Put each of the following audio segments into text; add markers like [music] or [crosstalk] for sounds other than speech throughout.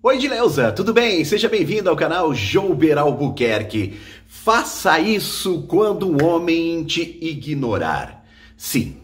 Oi, Dileuza, tudo bem? Seja bem-vindo ao canal Jouber Albuquerque. Faça isso quando um homem te ignorar. Sim,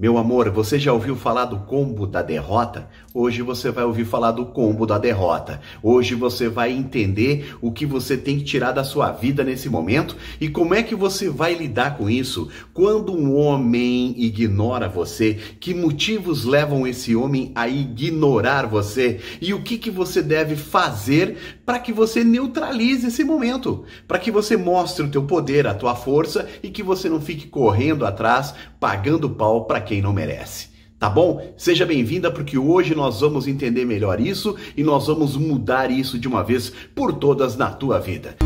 meu amor, você já ouviu falar do combo da derrota? Hoje você vai ouvir falar do combo da derrota. Hoje você vai entender o que você tem que tirar da sua vida nesse momento e como é que você vai lidar com isso quando um homem ignora você. Que motivos levam esse homem a ignorar você e o que, que você deve fazer para que você neutralize esse momento, para que você mostre o teu poder, a tua força e que você não fique correndo atrás pagando pau para quem não merece. Tá bom? Seja bem-vinda porque hoje nós vamos entender melhor isso e nós vamos mudar isso de uma vez por todas na tua vida.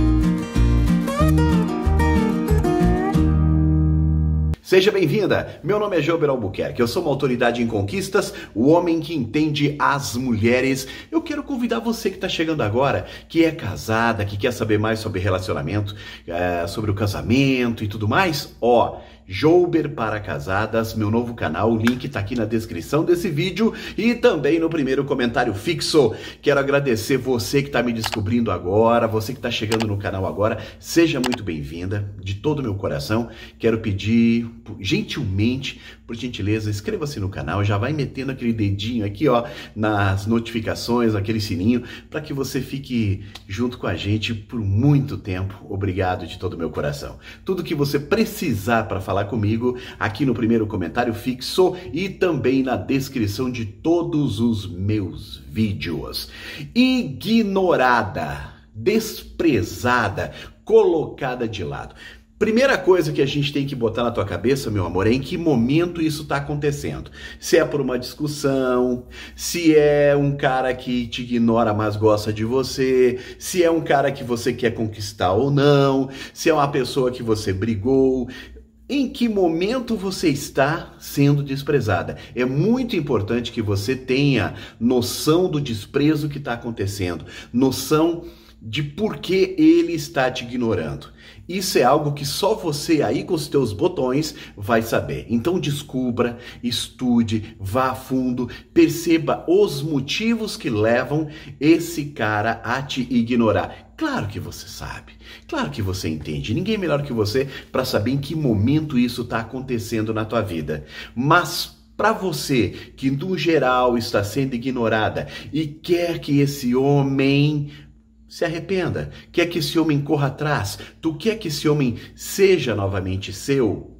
Seja bem-vinda! Meu nome é Jober Albuquerque, eu sou uma autoridade em conquistas, o homem que entende as mulheres. Eu quero convidar você que está chegando agora, que é casada, que quer saber mais sobre relacionamento, eh, sobre o casamento e tudo mais, ó. Oh, Jouber para Casadas, meu novo canal. O link está aqui na descrição desse vídeo e também no primeiro comentário fixo. Quero agradecer você que está me descobrindo agora, você que está chegando no canal agora. Seja muito bem-vinda, de todo o meu coração. Quero pedir gentilmente por gentileza, inscreva-se no canal, já vai metendo aquele dedinho aqui, ó, nas notificações, aquele sininho, para que você fique junto com a gente por muito tempo. Obrigado de todo o meu coração. Tudo que você precisar para falar comigo, aqui no primeiro comentário fixo e também na descrição de todos os meus vídeos. Ignorada desprezada, colocada de lado. Primeira coisa que a gente tem que botar na tua cabeça, meu amor, é em que momento isso está acontecendo. Se é por uma discussão, se é um cara que te ignora mas gosta de você, se é um cara que você quer conquistar ou não, se é uma pessoa que você brigou. Em que momento você está sendo desprezada? É muito importante que você tenha noção do desprezo que está acontecendo, noção de por que ele está te ignorando. Isso é algo que só você aí com os teus botões vai saber. Então descubra, estude, vá a fundo, perceba os motivos que levam esse cara a te ignorar. Claro que você sabe, claro que você entende. Ninguém melhor que você para saber em que momento isso está acontecendo na tua vida. Mas para você que no geral está sendo ignorada e quer que esse homem se arrependa, quer que esse homem corra atrás, tu quer é que esse homem seja novamente seu,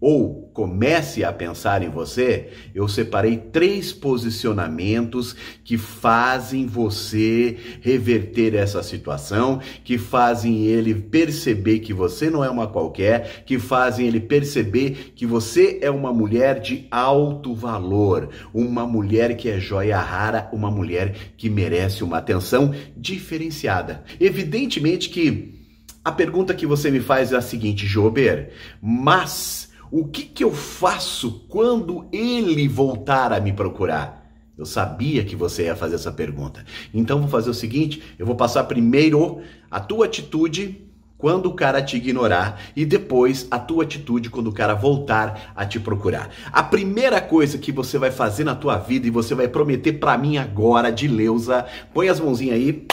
ou comece a pensar em você, eu separei três posicionamentos que fazem você reverter essa situação, que fazem ele perceber que você não é uma qualquer, que fazem ele perceber que você é uma mulher de alto valor, uma mulher que é joia rara, uma mulher que merece uma atenção diferenciada. Evidentemente que a pergunta que você me faz é a seguinte, Jober, mas o que, que eu faço quando ele voltar a me procurar? Eu sabia que você ia fazer essa pergunta. Então vou fazer o seguinte: eu vou passar primeiro a tua atitude quando o cara te ignorar e depois a tua atitude quando o cara voltar a te procurar. A primeira coisa que você vai fazer na tua vida e você vai prometer para mim agora, de Leusa, põe as mãozinhas aí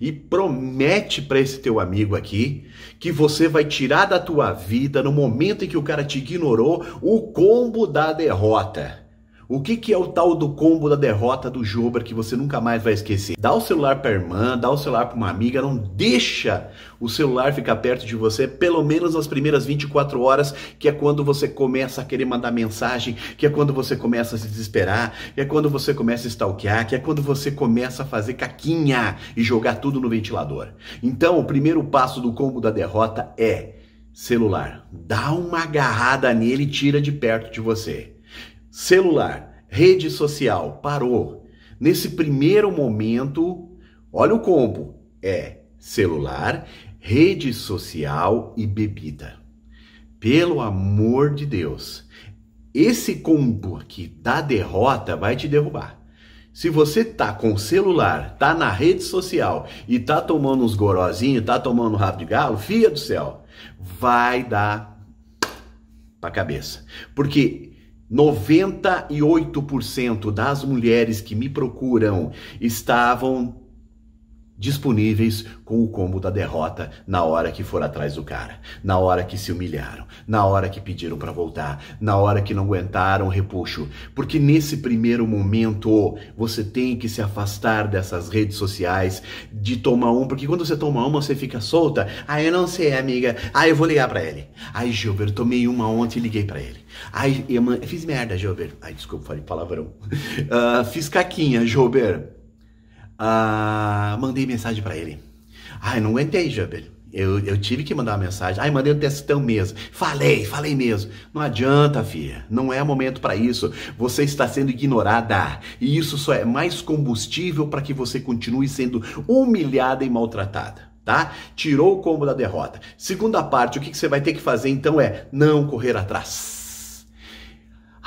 e promete para esse teu amigo aqui que você vai tirar da tua vida no momento em que o cara te ignorou o combo da derrota. O que, que é o tal do combo da derrota do Jober que você nunca mais vai esquecer? Dá o celular pra irmã, dá o celular pra uma amiga, não deixa o celular ficar perto de você, pelo menos nas primeiras 24 horas, que é quando você começa a querer mandar mensagem, que é quando você começa a se desesperar, que é quando você começa a stalkear, que é quando você começa a fazer caquinha e jogar tudo no ventilador. Então, o primeiro passo do combo da derrota é celular. Dá uma agarrada nele e tira de perto de você celular, rede social, parou. Nesse primeiro momento, olha o combo: é celular, rede social e bebida. Pelo amor de Deus, esse combo aqui da derrota vai te derrubar. Se você tá com celular, tá na rede social e tá tomando uns gorozinhos, tá tomando rabo de galo, fia do céu, vai dar pra cabeça. Porque 98% das mulheres que me procuram estavam disponíveis com o combo da derrota na hora que for atrás do cara, na hora que se humilharam, na hora que pediram para voltar, na hora que não aguentaram o repuxo, porque nesse primeiro momento você tem que se afastar dessas redes sociais, de tomar um, porque quando você toma uma você fica solta. Ah, eu não sei, amiga. Ah, eu vou ligar para ele. Ai, Gilberto, tomei uma ontem e liguei para ele. Ai, eu, fiz merda, Gilberto. Ai, desculpa, falei palavrão. Uh, [laughs] fiz caquinha, Gilberto. Ah, mandei mensagem para ele. Ai, não aguentei, Júbilo. Eu, eu tive que mandar uma mensagem. Ai, mandei um textão mesmo. Falei, falei mesmo. Não adianta, filha. Não é momento para isso. Você está sendo ignorada. E isso só é mais combustível para que você continue sendo humilhada e maltratada. Tá? Tirou o combo da derrota. Segunda parte, o que, que você vai ter que fazer então é não correr atrás.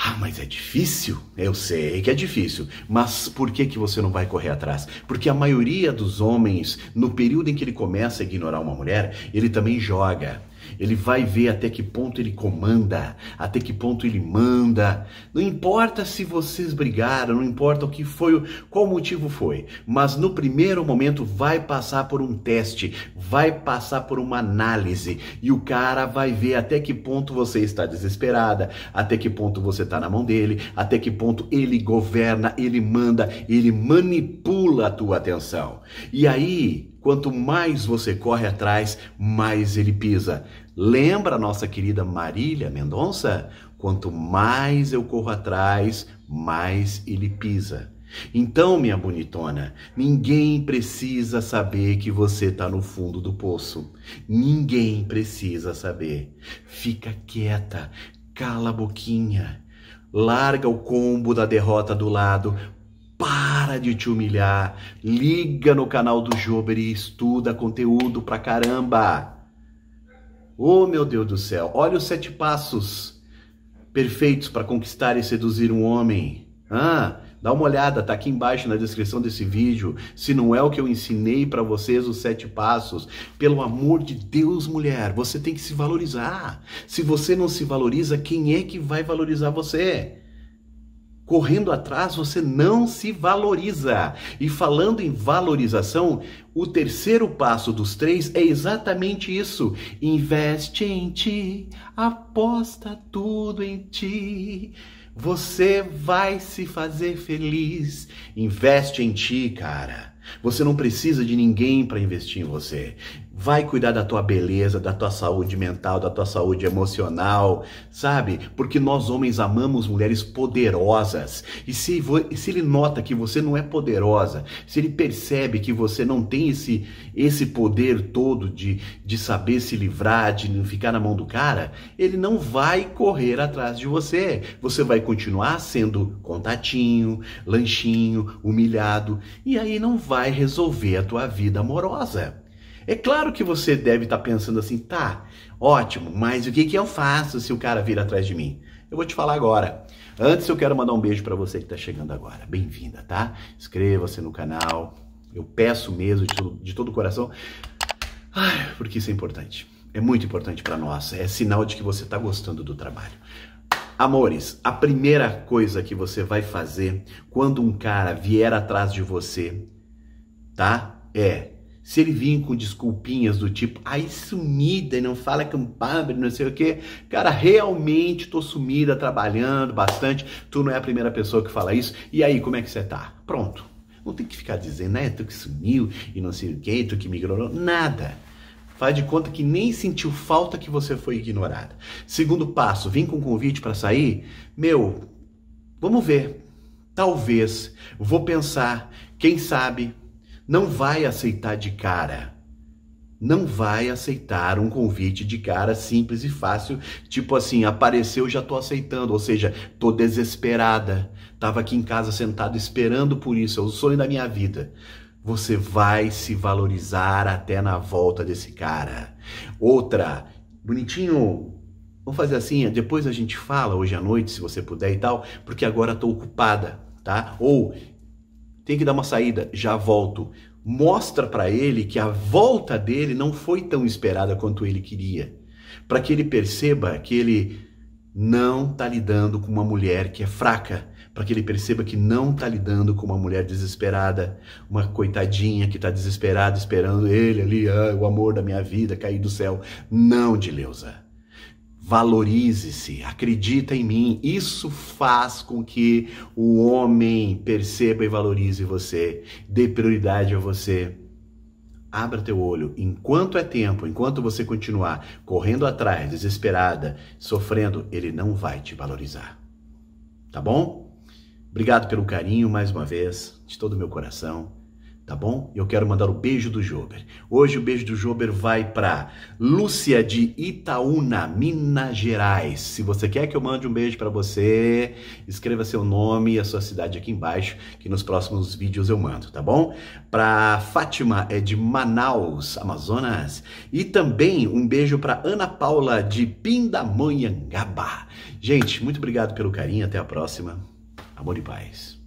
Ah, mas é difícil? Eu sei que é difícil, mas por que, que você não vai correr atrás? Porque a maioria dos homens, no período em que ele começa a ignorar uma mulher, ele também joga ele vai ver até que ponto ele comanda, até que ponto ele manda. Não importa se vocês brigaram, não importa o que foi, qual motivo foi, mas no primeiro momento vai passar por um teste, vai passar por uma análise e o cara vai ver até que ponto você está desesperada, até que ponto você está na mão dele, até que ponto ele governa, ele manda, ele manipula a tua atenção. E aí, quanto mais você corre atrás, mais ele pisa. Lembra a nossa querida Marília Mendonça? Quanto mais eu corro atrás, mais ele pisa. Então, minha bonitona, ninguém precisa saber que você está no fundo do poço. Ninguém precisa saber. Fica quieta, cala a boquinha, larga o combo da derrota do lado, para de te humilhar, liga no canal do Jober e estuda conteúdo pra caramba. Oh, meu Deus do céu, olha os sete passos perfeitos para conquistar e seduzir um homem. Ah, dá uma olhada, tá aqui embaixo na descrição desse vídeo. Se não é o que eu ensinei para vocês os sete passos, pelo amor de Deus, mulher, você tem que se valorizar. Se você não se valoriza, quem é que vai valorizar você? correndo atrás, você não se valoriza. E falando em valorização, o terceiro passo dos três é exatamente isso: investe em ti, aposta tudo em ti. Você vai se fazer feliz. Investe em ti, cara. Você não precisa de ninguém para investir em você. Vai cuidar da tua beleza, da tua saúde mental, da tua saúde emocional, sabe? Porque nós homens amamos mulheres poderosas. E se, se ele nota que você não é poderosa, se ele percebe que você não tem esse, esse poder todo de, de saber se livrar, de não ficar na mão do cara, ele não vai correr atrás de você. Você vai continuar sendo contatinho, lanchinho, humilhado, e aí não vai resolver a tua vida amorosa. É claro que você deve estar tá pensando assim, tá, ótimo, mas o que, que eu faço se o cara vir atrás de mim? Eu vou te falar agora. Antes eu quero mandar um beijo para você que está chegando agora. Bem-vinda, tá? Inscreva-se no canal. Eu peço mesmo de todo, de todo o coração, Ai, porque isso é importante. É muito importante para nós. É sinal de que você está gostando do trabalho. Amores, a primeira coisa que você vai fazer quando um cara vier atrás de você, tá? É se ele vir com desculpinhas do tipo, aí sumida e não fala é um pobre, não sei o quê, cara, realmente tô sumida, trabalhando bastante, tu não é a primeira pessoa que fala isso, e aí, como é que você tá? Pronto. Não tem que ficar dizendo, né, tu que sumiu e não sei o quê, tu que me ignorou, nada. Faz de conta que nem sentiu falta que você foi ignorada. Segundo passo, vim com convite para sair? Meu, vamos ver. Talvez. Vou pensar. Quem sabe? não vai aceitar de cara. Não vai aceitar um convite de cara simples e fácil, tipo assim, apareceu, já tô aceitando, ou seja, tô desesperada, tava aqui em casa sentado esperando por isso, é o sonho da minha vida você vai se valorizar até na volta desse cara. Outra, bonitinho, vamos fazer assim, é, depois a gente fala hoje à noite, se você puder e tal, porque agora estou ocupada, tá? Ou tem que dar uma saída, já volto. Mostra para ele que a volta dele não foi tão esperada quanto ele queria, para que ele perceba que ele não está lidando com uma mulher que é fraca, para que ele perceba que não está lidando com uma mulher desesperada, uma coitadinha que está desesperada esperando ele ali, ah, o amor da minha vida cair do céu. Não, Dileuza. Valorize-se, acredita em mim. Isso faz com que o homem perceba e valorize você, dê prioridade a você. Abra teu olho. Enquanto é tempo, enquanto você continuar correndo atrás, desesperada, sofrendo, ele não vai te valorizar. Tá bom? Obrigado pelo carinho mais uma vez, de todo o meu coração tá bom? Eu quero mandar o beijo do Jober. Hoje o beijo do Jober vai para Lúcia de Itaúna, Minas Gerais. Se você quer que eu mande um beijo para você, escreva seu nome e a sua cidade aqui embaixo, que nos próximos vídeos eu mando, tá bom? Para Fátima é de Manaus, Amazonas, e também um beijo para Ana Paula de Pindamonhangaba. Gente, muito obrigado pelo carinho, até a próxima. Amor e paz.